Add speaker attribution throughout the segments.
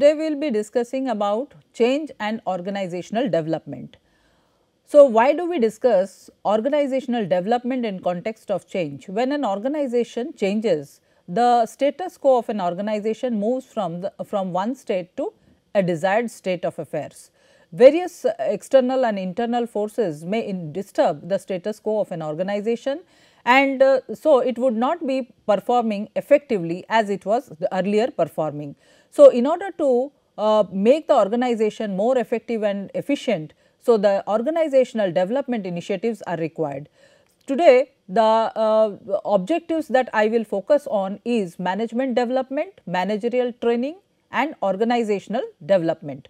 Speaker 1: Today we will be discussing about change and organizational development. So, why do we discuss organizational development in context of change? When an organization changes, the status quo of an organization moves from, the, from one state to a desired state of affairs. Various external and internal forces may disturb the status quo of an organization and uh, so it would not be performing effectively as it was earlier performing. So, in order to uh, make the organization more effective and efficient, so the organizational development initiatives are required. Today, the uh, objectives that I will focus on is management development, managerial training and organizational development.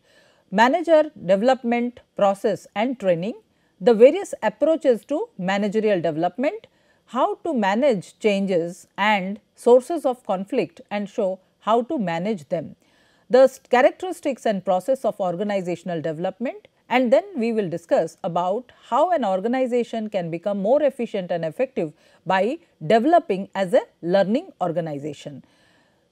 Speaker 1: Manager development process and training, the various approaches to managerial development, how to manage changes and sources of conflict and show how to manage them, the characteristics and process of organizational development and then we will discuss about how an organization can become more efficient and effective by developing as a learning organization.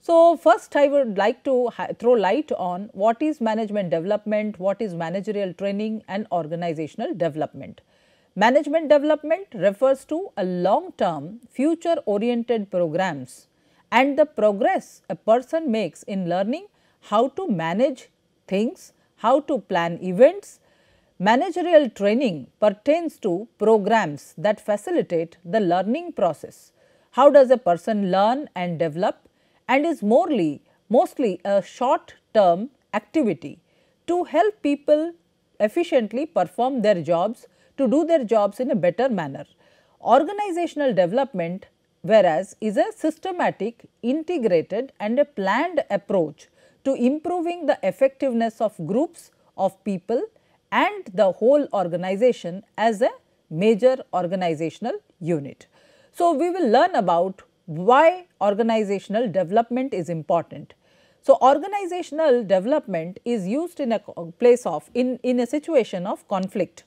Speaker 1: So, first I would like to throw light on what is management development, what is managerial training and organizational development. Management development refers to a long term future oriented programs and the progress a person makes in learning how to manage things, how to plan events. Managerial training pertains to programs that facilitate the learning process. How does a person learn and develop and is morely, mostly a short term activity to help people efficiently perform their jobs, to do their jobs in a better manner. Organizational development whereas is a systematic, integrated and a planned approach to improving the effectiveness of groups of people and the whole organization as a major organizational unit. So, we will learn about why organizational development is important. So, organizational development is used in a place of in, in a situation of conflict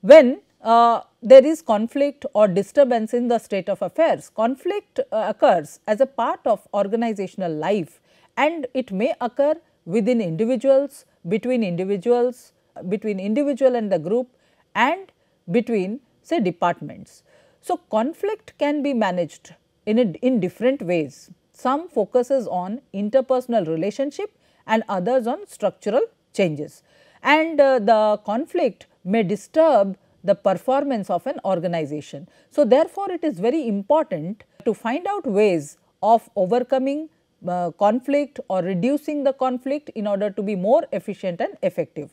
Speaker 1: when uh, there is conflict or disturbance in the state of affairs. Conflict uh, occurs as a part of organizational life and it may occur within individuals, between individuals, between individual and the group and between say departments. So, conflict can be managed in, a, in different ways. Some focuses on interpersonal relationship and others on structural changes. And uh, the conflict may disturb the performance of an organization. So, therefore, it is very important to find out ways of overcoming uh, conflict or reducing the conflict in order to be more efficient and effective.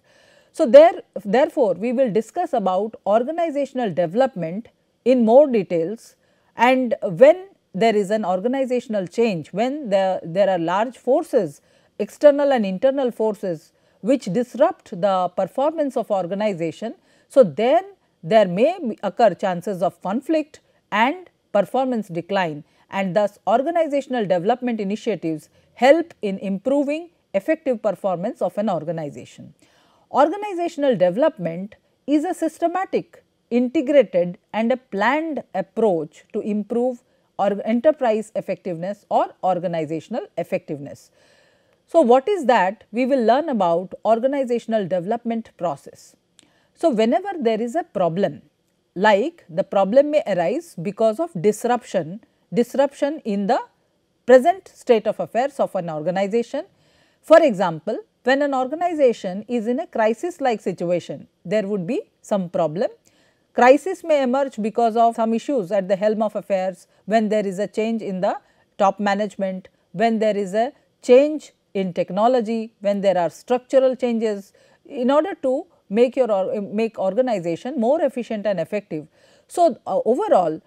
Speaker 1: So, there, therefore, we will discuss about organizational development in more details and when there is an organizational change, when there there are large forces, external and internal forces which disrupt the performance of organization. So, then there may occur chances of conflict and performance decline and thus organizational development initiatives help in improving effective performance of an organization. Organizational development is a systematic, integrated and a planned approach to improve or enterprise effectiveness or organizational effectiveness. So, what is that? We will learn about organizational development process. So, whenever there is a problem like the problem may arise because of disruption, disruption in the present state of affairs of an organization. For example, when an organization is in a crisis like situation, there would be some problem. Crisis may emerge because of some issues at the helm of affairs, when there is a change in the top management, when there is a change in technology, when there are structural changes. In order to make your or, eh, make organization more efficient and effective. So, uh, overall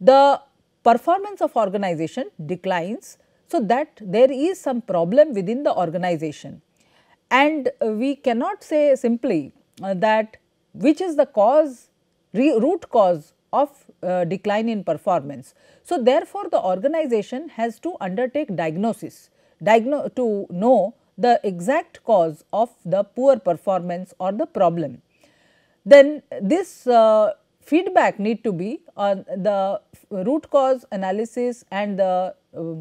Speaker 1: the performance of organization declines. So, that there is some problem within the organization and uh, we cannot say simply uh, that which is the cause root cause of uh, decline in performance. So, therefore, the organization has to undertake diagnosis Diagno to know the exact cause of the poor performance or the problem. Then this uh, feedback need to be on the root cause analysis and the uh,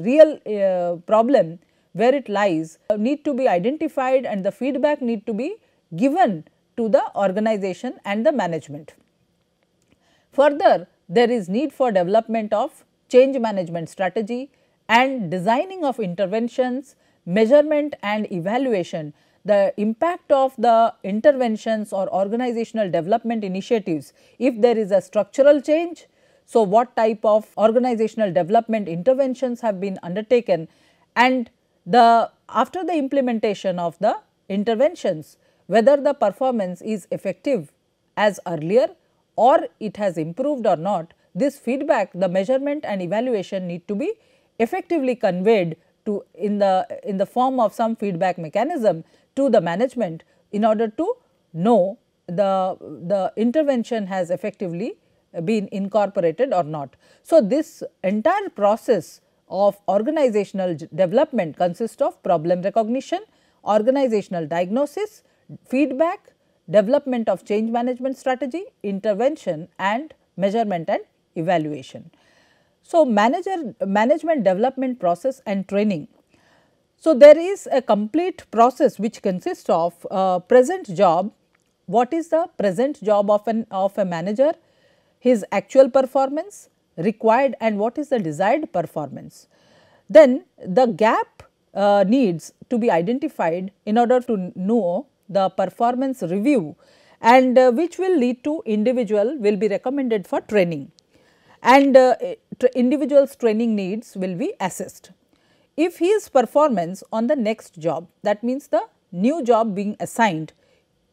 Speaker 1: real uh, problem where it lies uh, need to be identified and the feedback need to be given to the organization and the management. Further, there is need for development of change management strategy and designing of interventions measurement and evaluation, the impact of the interventions or organizational development initiatives if there is a structural change. So, what type of organizational development interventions have been undertaken and the after the implementation of the interventions whether the performance is effective as earlier or it has improved or not this feedback the measurement and evaluation need to be effectively conveyed to in the in the form of some feedback mechanism to the management in order to know the, the intervention has effectively been incorporated or not. So, this entire process of organizational development consists of problem recognition, organizational diagnosis, feedback, development of change management strategy, intervention and measurement and evaluation. So, manager management development process and training. So, there is a complete process which consists of uh, present job, what is the present job of, an, of a manager, his actual performance required and what is the desired performance. Then the gap uh, needs to be identified in order to know the performance review and uh, which will lead to individual will be recommended for training. And uh, individual's training needs will be assessed. If his performance on the next job, that means the new job being assigned,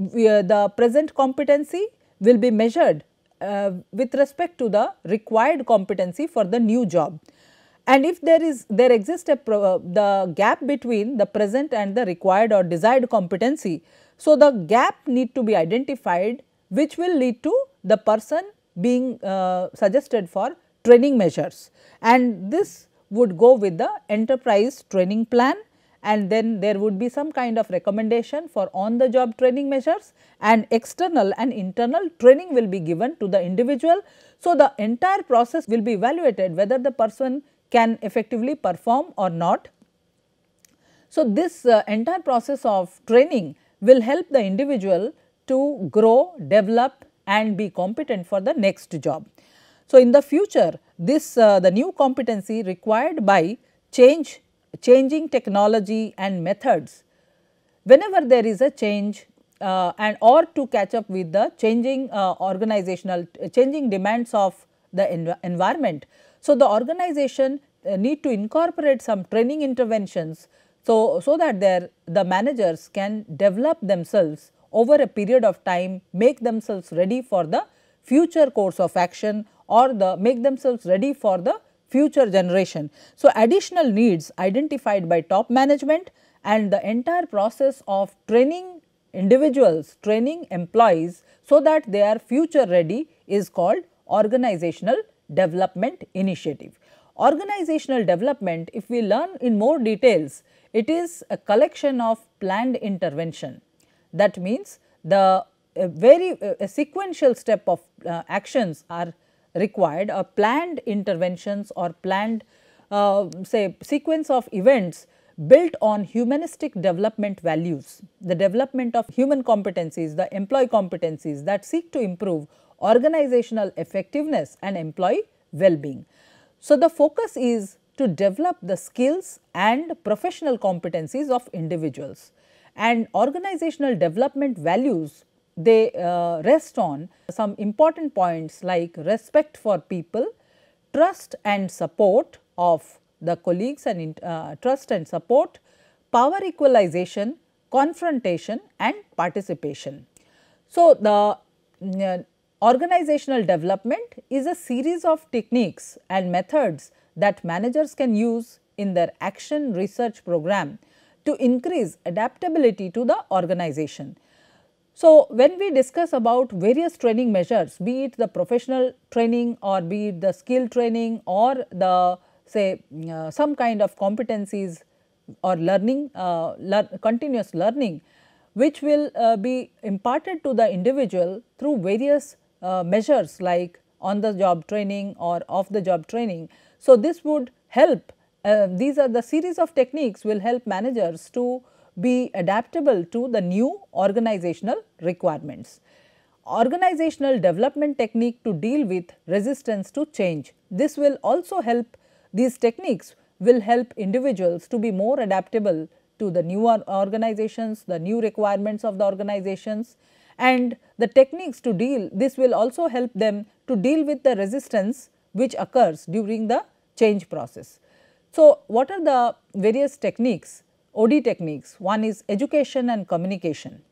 Speaker 1: uh, the present competency will be measured uh, with respect to the required competency for the new job. And if there is there exists a pro, uh, the gap between the present and the required or desired competency, so the gap need to be identified which will lead to the person being uh, suggested for training measures and this would go with the enterprise training plan and then there would be some kind of recommendation for on the job training measures and external and internal training will be given to the individual. So, the entire process will be evaluated whether the person can effectively perform or not. So, this uh, entire process of training will help the individual to grow, develop and be competent for the next job. So, in the future this uh, the new competency required by change changing technology and methods whenever there is a change uh, and or to catch up with the changing uh, organizational changing demands of the env environment. So, the organization uh, need to incorporate some training interventions. So, so that their the managers can develop themselves over a period of time make themselves ready for the future course of action or the make themselves ready for the future generation. So, additional needs identified by top management and the entire process of training individuals, training employees so that they are future ready is called organizational development initiative. Organizational development if we learn in more details, it is a collection of planned intervention. That means, the very sequential step of uh, actions are required or uh, planned interventions or planned uh, say sequence of events built on humanistic development values, the development of human competencies, the employee competencies that seek to improve organizational effectiveness and employee well-being. So, the focus is to develop the skills and professional competencies of individuals and organizational development values they uh, rest on some important points like respect for people, trust and support of the colleagues and uh, trust and support, power equalization, confrontation and participation. So, the mm, uh, organizational development is a series of techniques and methods that managers can use in their action research program to increase adaptability to the organization. So, when we discuss about various training measures, be it the professional training or be it the skill training or the say uh, some kind of competencies or learning, uh, lear continuous learning, which will uh, be imparted to the individual through various uh, measures like on the job training or off the job training. So, this would help, uh, these are the series of techniques will help managers to be adaptable to the new organizational requirements. Organizational development technique to deal with resistance to change. This will also help, these techniques will help individuals to be more adaptable to the new organizations, the new requirements of the organizations and the techniques to deal, this will also help them to deal with the resistance which occurs during the change process. So, what are the various techniques OD techniques. One is education and communication.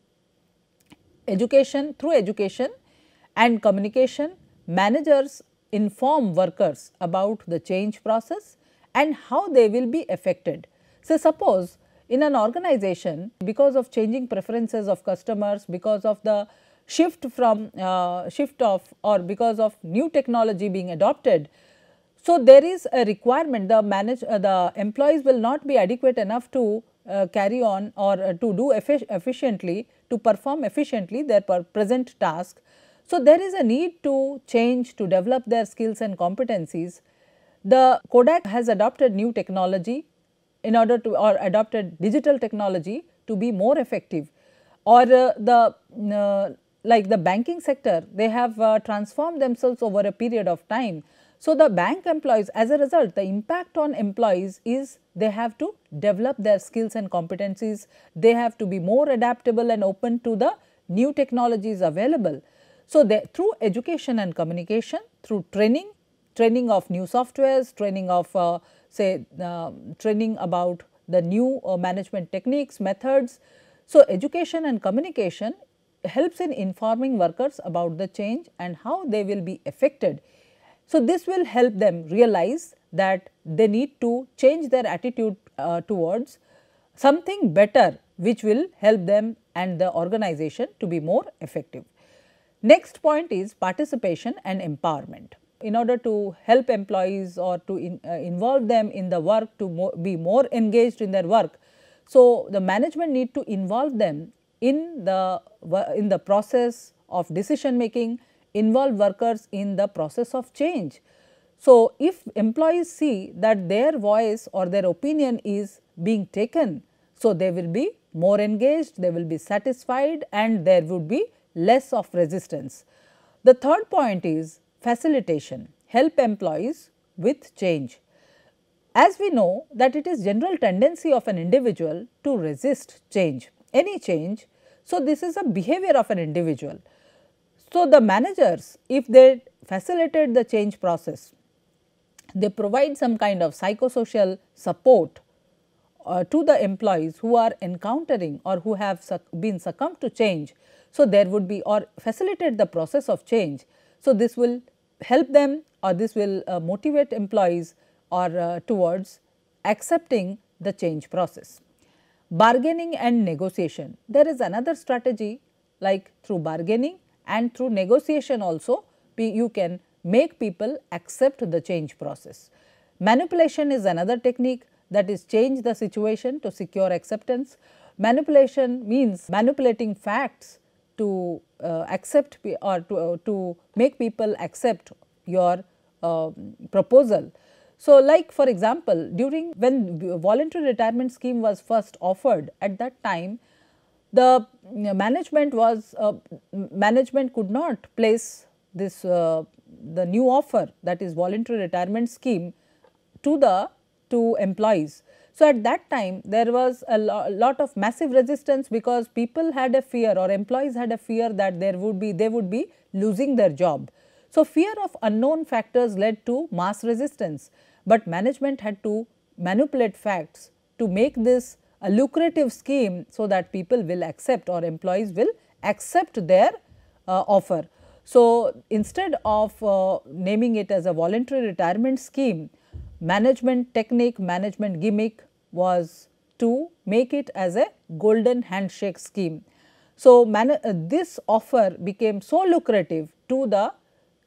Speaker 1: Education through education and communication managers inform workers about the change process and how they will be affected. So, suppose in an organization because of changing preferences of customers, because of the shift from uh, shift of or because of new technology being adopted. So, there is a requirement the manage uh, the employees will not be adequate enough to uh, carry on or uh, to do efficiently, to perform efficiently their per present task. So, there is a need to change to develop their skills and competencies. The Kodak has adopted new technology in order to or adopted digital technology to be more effective or uh, the uh, like the banking sector they have uh, transformed themselves over a period of time so, the bank employees as a result the impact on employees is they have to develop their skills and competencies, they have to be more adaptable and open to the new technologies available. So, they, through education and communication, through training, training of new softwares, training of uh, say uh, training about the new uh, management techniques, methods. So, education and communication helps in informing workers about the change and how they will be affected so, this will help them realize that they need to change their attitude uh, towards something better which will help them and the organization to be more effective. Next point is participation and empowerment. In order to help employees or to in, uh, involve them in the work to mo be more engaged in their work. So, the management need to involve them in the, in the process of decision making, involve workers in the process of change. So, if employees see that their voice or their opinion is being taken, so they will be more engaged, they will be satisfied and there would be less of resistance. The third point is facilitation, help employees with change. As we know that it is general tendency of an individual to resist change, any change. So, this is a behavior of an individual. So, the managers if they facilitate the change process, they provide some kind of psychosocial support uh, to the employees who are encountering or who have succ been succumbed to change. So, there would be or facilitate the process of change. So, this will help them or this will uh, motivate employees or uh, towards accepting the change process. Bargaining and negotiation. There is another strategy like through bargaining and through negotiation also you can make people accept the change process. Manipulation is another technique that is change the situation to secure acceptance. Manipulation means manipulating facts to uh, accept or to, uh, to make people accept your uh, proposal. So, like for example, during when voluntary retirement scheme was first offered at that time, the management was uh, management could not place this uh, the new offer that is voluntary retirement scheme to the to employees. So, at that time there was a lo lot of massive resistance because people had a fear or employees had a fear that there would be they would be losing their job. So, fear of unknown factors led to mass resistance, but management had to manipulate facts to make this a lucrative scheme so that people will accept or employees will accept their uh, offer. So, instead of uh, naming it as a voluntary retirement scheme, management technique, management gimmick was to make it as a golden handshake scheme. So, uh, this offer became so lucrative to the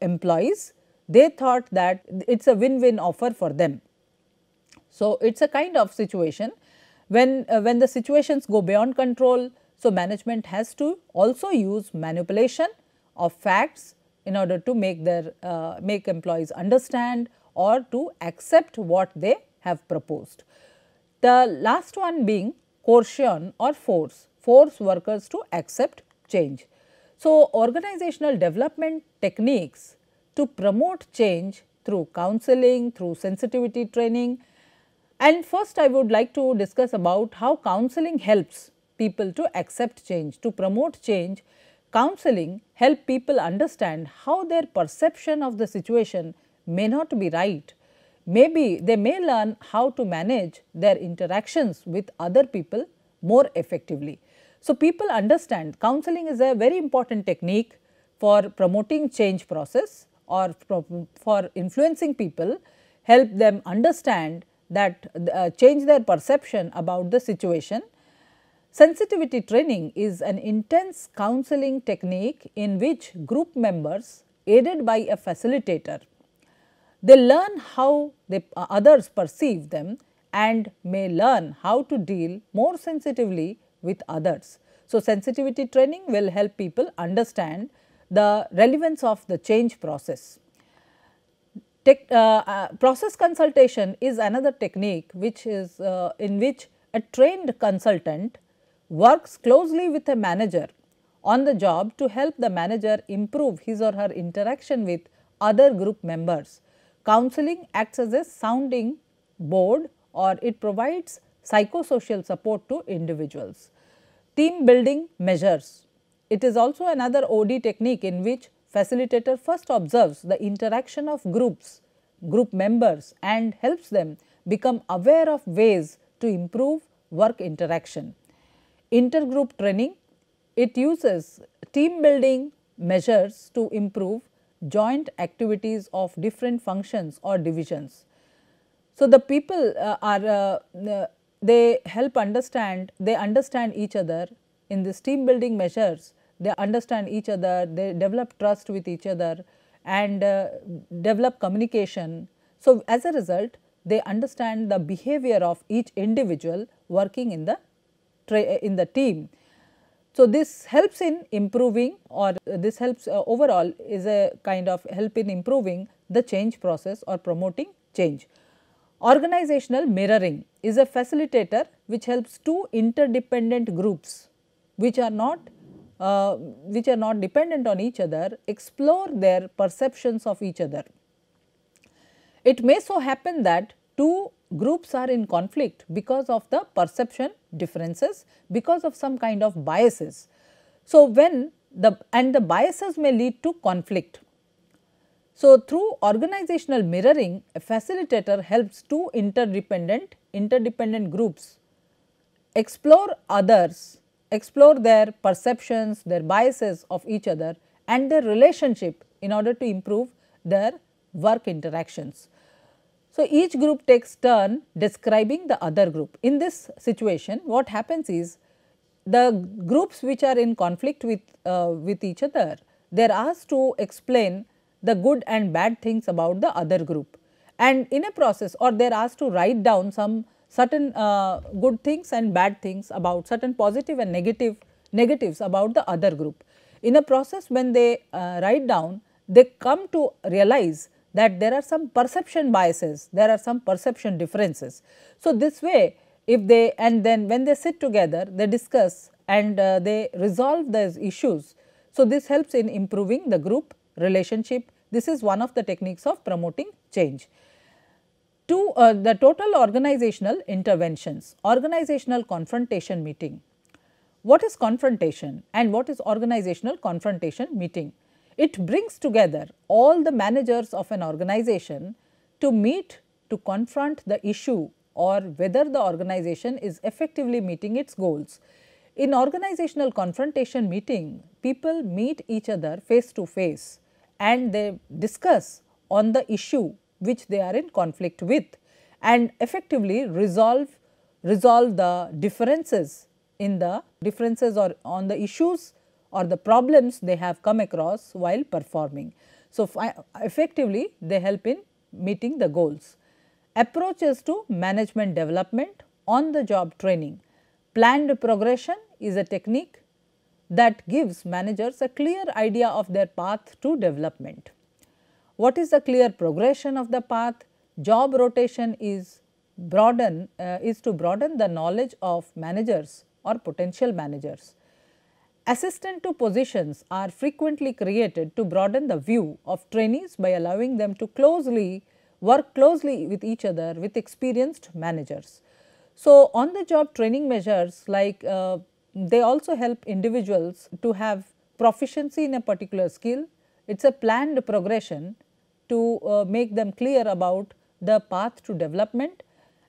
Speaker 1: employees, they thought that it is a win-win offer for them. So, it is a kind of situation when, uh, when the situations go beyond control, so management has to also use manipulation of facts in order to make their, uh, make employees understand or to accept what they have proposed. The last one being coercion or force, force workers to accept change. So, organizational development techniques to promote change through counseling, through sensitivity training and first I would like to discuss about how counseling helps people to accept change, to promote change. Counseling help people understand how their perception of the situation may not be right. Maybe they may learn how to manage their interactions with other people more effectively. So, people understand counseling is a very important technique for promoting change process or for influencing people, help them understand that uh, change their perception about the situation. Sensitivity training is an intense counseling technique in which group members aided by a facilitator, they learn how the uh, others perceive them and may learn how to deal more sensitively with others. So, sensitivity training will help people understand the relevance of the change process. Uh, uh, process consultation is another technique which is uh, in which a trained consultant works closely with a manager on the job to help the manager improve his or her interaction with other group members. Counseling acts as a sounding board or it provides psychosocial support to individuals. Team building measures. It is also another OD technique in which facilitator first observes the interaction of groups, group members and helps them become aware of ways to improve work interaction. Intergroup training, it uses team building measures to improve joint activities of different functions or divisions. So, the people uh, are uh, they help understand, they understand each other in this team building measures they understand each other, they develop trust with each other and uh, develop communication. So, as a result they understand the behavior of each individual working in the in the team. So, this helps in improving or this helps uh, overall is a kind of help in improving the change process or promoting change. Organizational mirroring is a facilitator which helps two interdependent groups which are not uh, which are not dependent on each other explore their perceptions of each other. It may so happen that two groups are in conflict because of the perception differences because of some kind of biases. So, when the and the biases may lead to conflict. So, through organizational mirroring a facilitator helps two interdependent interdependent groups explore others explore their perceptions, their biases of each other and their relationship in order to improve their work interactions. So, each group takes turn describing the other group. In this situation, what happens is the groups which are in conflict with, uh, with each other, they are asked to explain the good and bad things about the other group. And in a process or they are asked to write down some certain uh, good things and bad things about certain positive and negative negatives about the other group. In a process when they uh, write down, they come to realize that there are some perception biases, there are some perception differences. So, this way if they and then when they sit together, they discuss and uh, they resolve those issues. So, this helps in improving the group relationship. This is one of the techniques of promoting change two uh, the total organizational interventions, organizational confrontation meeting. What is confrontation and what is organizational confrontation meeting? It brings together all the managers of an organization to meet to confront the issue or whether the organization is effectively meeting its goals. In organizational confrontation meeting, people meet each other face to face and they discuss on the issue which they are in conflict with and effectively resolve resolve the differences in the differences or on the issues or the problems they have come across while performing. So, effectively they help in meeting the goals. Approaches to management development on the job training. Planned progression is a technique that gives managers a clear idea of their path to development. What is the clear progression of the path? Job rotation is broaden uh, is to broaden the knowledge of managers or potential managers. Assistant to positions are frequently created to broaden the view of trainees by allowing them to closely work closely with each other with experienced managers. So, on the job training measures like uh, they also help individuals to have proficiency in a particular skill, it is a planned progression to uh, make them clear about the path to development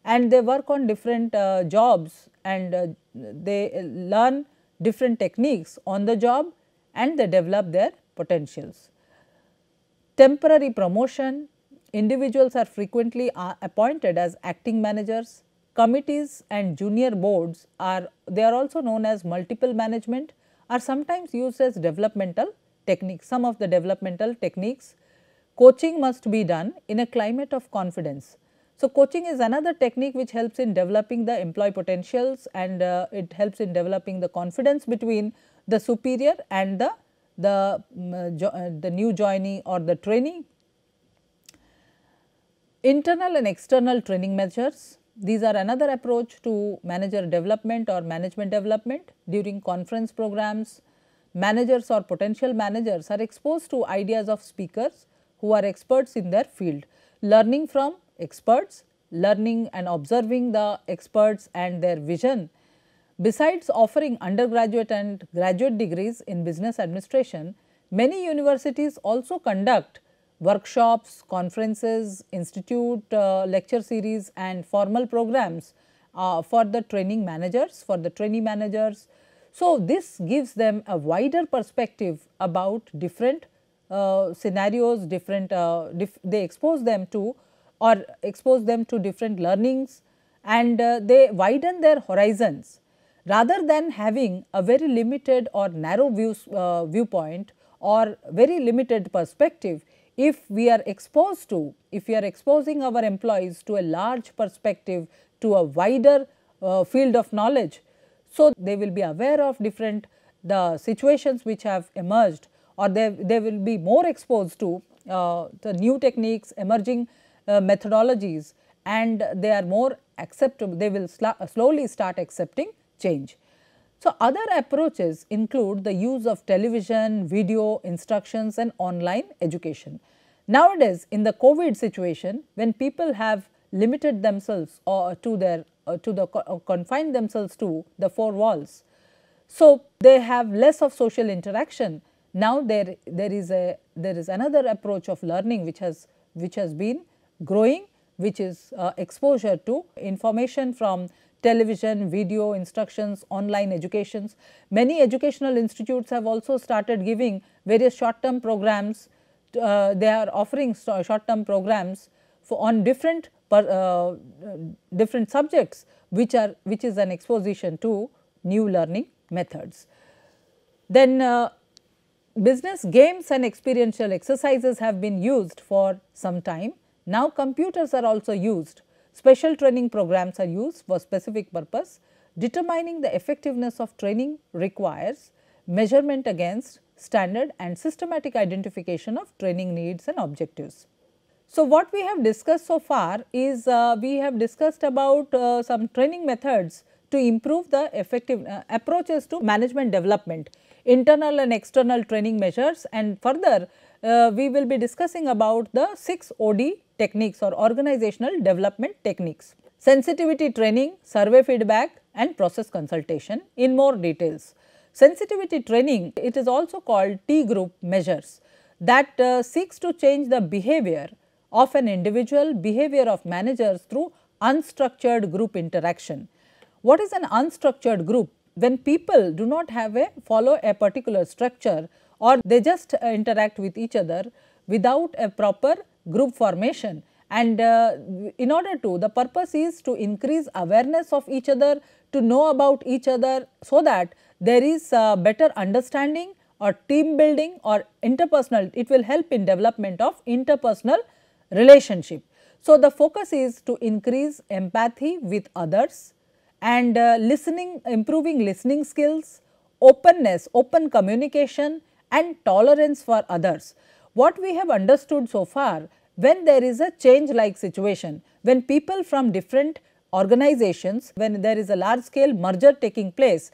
Speaker 1: and they work on different uh, jobs and uh, they learn different techniques on the job and they develop their potentials. Temporary promotion, individuals are frequently uh, appointed as acting managers, committees and junior boards are they are also known as multiple management are sometimes used as developmental techniques. Some of the developmental techniques Coaching must be done in a climate of confidence. So, coaching is another technique which helps in developing the employee potentials and uh, it helps in developing the confidence between the superior and the, the, mm, uh, uh, the new joinee or the trainee. Internal and external training measures, these are another approach to manager development or management development during conference programs. Managers or potential managers are exposed to ideas of speakers who are experts in their field. Learning from experts, learning and observing the experts and their vision. Besides offering undergraduate and graduate degrees in business administration, many universities also conduct workshops, conferences, institute uh, lecture series and formal programs uh, for the training managers, for the trainee managers. So, this gives them a wider perspective about different uh, scenarios, different uh, dif they expose them to or expose them to different learnings and uh, they widen their horizons rather than having a very limited or narrow views, viewpoint or very limited perspective if we are exposed to, if we are exposing our employees to a large perspective, to a wider uh, field of knowledge. So, they will be aware of different the situations which have emerged or they, they will be more exposed to uh, the new techniques, emerging uh, methodologies and they are more acceptable, they will sl slowly start accepting change. So, other approaches include the use of television, video, instructions and online education. Nowadays, in the COVID situation, when people have limited themselves or to their uh, to the uh, confined themselves to the four walls. So, they have less of social interaction now there, there, is a, there is another approach of learning which has, which has been growing which is uh, exposure to information from television, video instructions, online educations. Many educational institutes have also started giving various short term programs, uh, they are offering short term programs for on different per, uh, different subjects which are which is an exposition to new learning methods. Then uh, business games and experiential exercises have been used for some time. Now, computers are also used. Special training programs are used for specific purpose. Determining the effectiveness of training requires measurement against standard and systematic identification of training needs and objectives. So, what we have discussed so far is uh, we have discussed about uh, some training methods to improve the effective uh, approaches to management development internal and external training measures and further uh, we will be discussing about the 6 OD techniques or organizational development techniques. Sensitivity training, survey feedback and process consultation in more details. Sensitivity training it is also called T group measures that uh, seeks to change the behavior of an individual behavior of managers through unstructured group interaction. What is an unstructured group? when people do not have a follow a particular structure or they just uh, interact with each other without a proper group formation and uh, in order to the purpose is to increase awareness of each other to know about each other so that there is better understanding or team building or interpersonal it will help in development of interpersonal relationship. So, the focus is to increase empathy with others and uh, listening, improving listening skills, openness, open communication and tolerance for others. What we have understood so far when there is a change like situation, when people from different organizations, when there is a large scale merger taking place,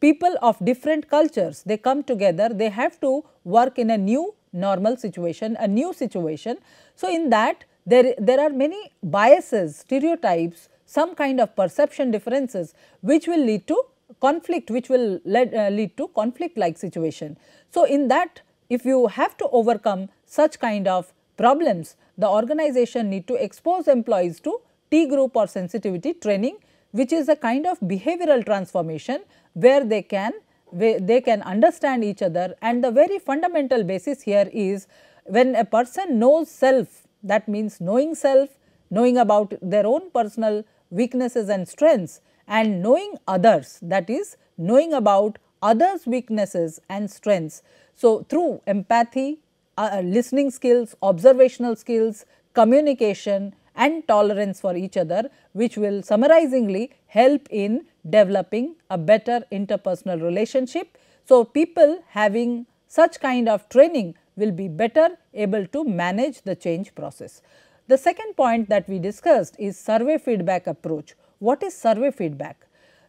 Speaker 1: people of different cultures, they come together, they have to work in a new normal situation, a new situation. So, in that there, there are many biases, stereotypes, some kind of perception differences which will lead to conflict which will lead, uh, lead to conflict like situation. So, in that if you have to overcome such kind of problems the organization need to expose employees to T group or sensitivity training which is a kind of behavioral transformation where they can they can understand each other and the very fundamental basis here is when a person knows self that means knowing self, knowing about their own personal weaknesses and strengths and knowing others that is knowing about others weaknesses and strengths. So, through empathy, uh, uh, listening skills, observational skills, communication and tolerance for each other which will summarizingly help in developing a better interpersonal relationship. So, people having such kind of training will be better able to manage the change process. The second point that we discussed is survey feedback approach. What is survey feedback?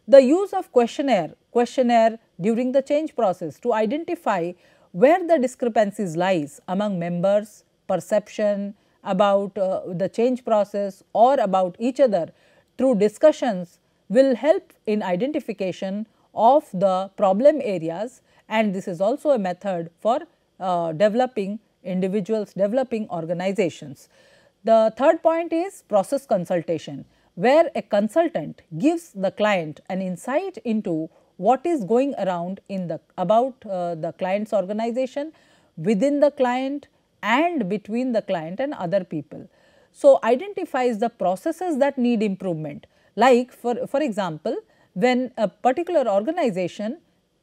Speaker 1: The use of questionnaire, questionnaire during the change process to identify where the discrepancies lies among members, perception about uh, the change process or about each other through discussions will help in identification of the problem areas and this is also a method for uh, developing individuals, developing organizations. The third point is process consultation, where a consultant gives the client an insight into what is going around in the about uh, the client's organization, within the client and between the client and other people. So, identifies the processes that need improvement like for, for example, when a particular organization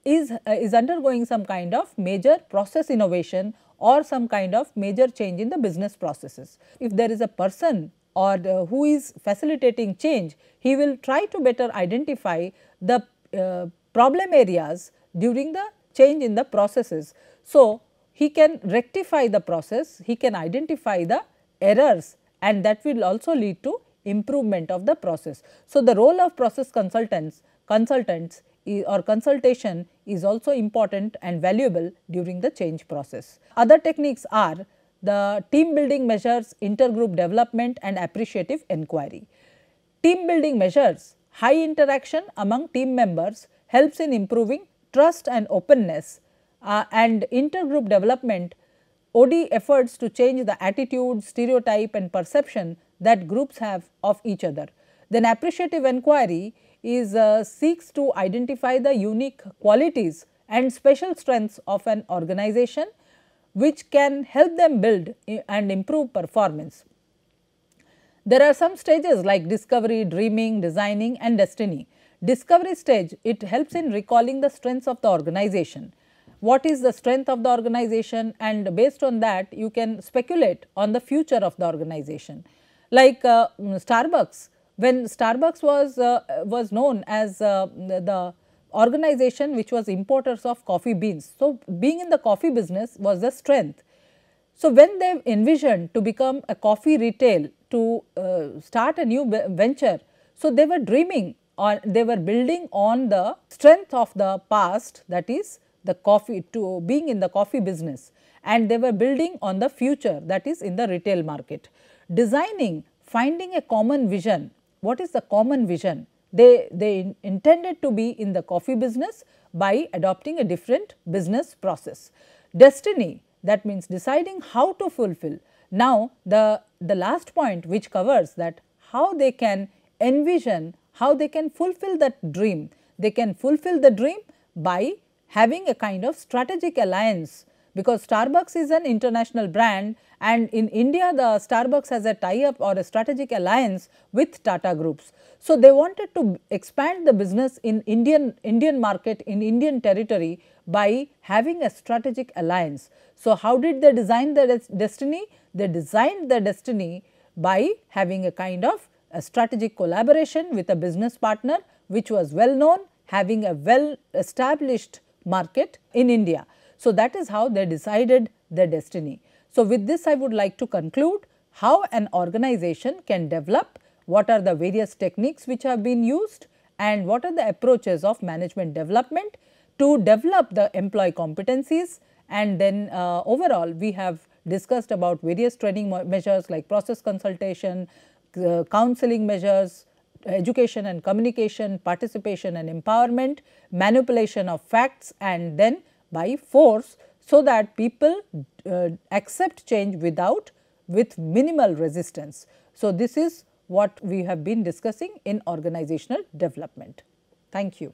Speaker 1: is, uh, is undergoing some kind of major process innovation or some kind of major change in the business processes. If there is a person or the, who is facilitating change, he will try to better identify the uh, problem areas during the change in the processes. So, he can rectify the process, he can identify the errors and that will also lead to improvement of the process. So, the role of process consultants consultants or consultation is also important and valuable during the change process. Other techniques are the team building measures, intergroup development and appreciative inquiry. Team building measures, high interaction among team members helps in improving trust and openness uh, and intergroup development OD efforts to change the attitude, stereotype and perception that groups have of each other. Then appreciative inquiry is uh, seeks to identify the unique qualities and special strengths of an organization which can help them build and improve performance. There are some stages like discovery, dreaming, designing and destiny. Discovery stage, it helps in recalling the strengths of the organization. What is the strength of the organization and based on that you can speculate on the future of the organization. Like uh, Starbucks, when Starbucks was, uh, was known as uh, the organization which was importers of coffee beans. So, being in the coffee business was the strength. So, when they envisioned to become a coffee retail to uh, start a new venture, so they were dreaming or they were building on the strength of the past that is the coffee to being in the coffee business and they were building on the future that is in the retail market. Designing, finding a common vision what is the common vision? They, they in, intended to be in the coffee business by adopting a different business process. Destiny that means deciding how to fulfill. Now, the, the last point which covers that how they can envision, how they can fulfill that dream. They can fulfill the dream by having a kind of strategic alliance because Starbucks is an international brand and in India the Starbucks has a tie up or a strategic alliance with Tata groups. So, they wanted to expand the business in Indian, Indian market in Indian territory by having a strategic alliance. So, how did they design their destiny? They designed their destiny by having a kind of a strategic collaboration with a business partner which was well known having a well established market in India. So, that is how they decided their destiny. So, with this I would like to conclude how an organization can develop, what are the various techniques which have been used and what are the approaches of management development to develop the employee competencies and then uh, overall we have discussed about various training measures like process consultation, uh, counseling measures, education and communication, participation and empowerment, manipulation of facts and then by force so that people uh, accept change without with minimal resistance. So, this is what we have been discussing in organizational development. Thank you.